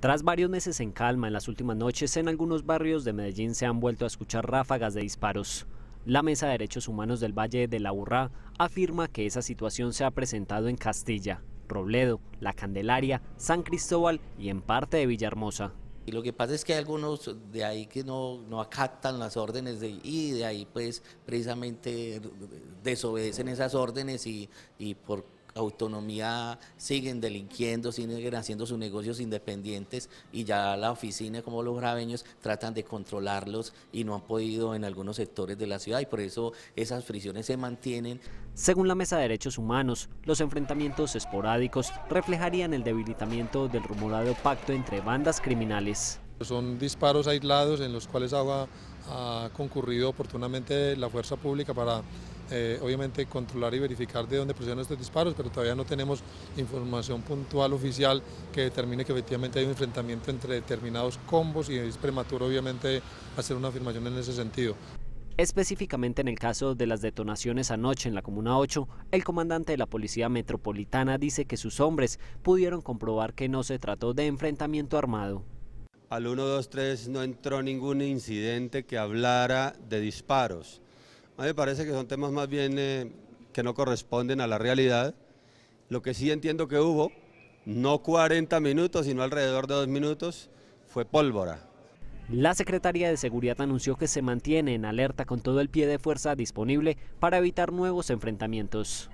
Tras varios meses en calma en las últimas noches, en algunos barrios de Medellín se han vuelto a escuchar ráfagas de disparos. La Mesa de Derechos Humanos del Valle de la Urrá afirma que esa situación se ha presentado en Castilla, Robledo, La Candelaria, San Cristóbal y en parte de Villahermosa. Y lo que pasa es que hay algunos de ahí que no, no acatan las órdenes de, y de ahí pues precisamente eh, desobedecen esas órdenes y, y por autonomía, siguen delinquiendo, siguen haciendo sus negocios independientes y ya la oficina como los graveños tratan de controlarlos y no han podido en algunos sectores de la ciudad y por eso esas fricciones se mantienen. Según la Mesa de Derechos Humanos, los enfrentamientos esporádicos reflejarían el debilitamiento del rumorado pacto entre bandas criminales. Son disparos aislados en los cuales ha, ha concurrido oportunamente la fuerza pública para eh, obviamente controlar y verificar de dónde proceden estos disparos, pero todavía no tenemos información puntual oficial que determine que efectivamente hay un enfrentamiento entre determinados combos y es prematuro obviamente hacer una afirmación en ese sentido. Específicamente en el caso de las detonaciones anoche en la Comuna 8, el comandante de la Policía Metropolitana dice que sus hombres pudieron comprobar que no se trató de enfrentamiento armado. Al 1, 2, 3 no entró ningún incidente que hablara de disparos. A mí me parece que son temas más bien eh, que no corresponden a la realidad. Lo que sí entiendo que hubo, no 40 minutos, sino alrededor de dos minutos, fue pólvora. La Secretaría de Seguridad anunció que se mantiene en alerta con todo el pie de fuerza disponible para evitar nuevos enfrentamientos.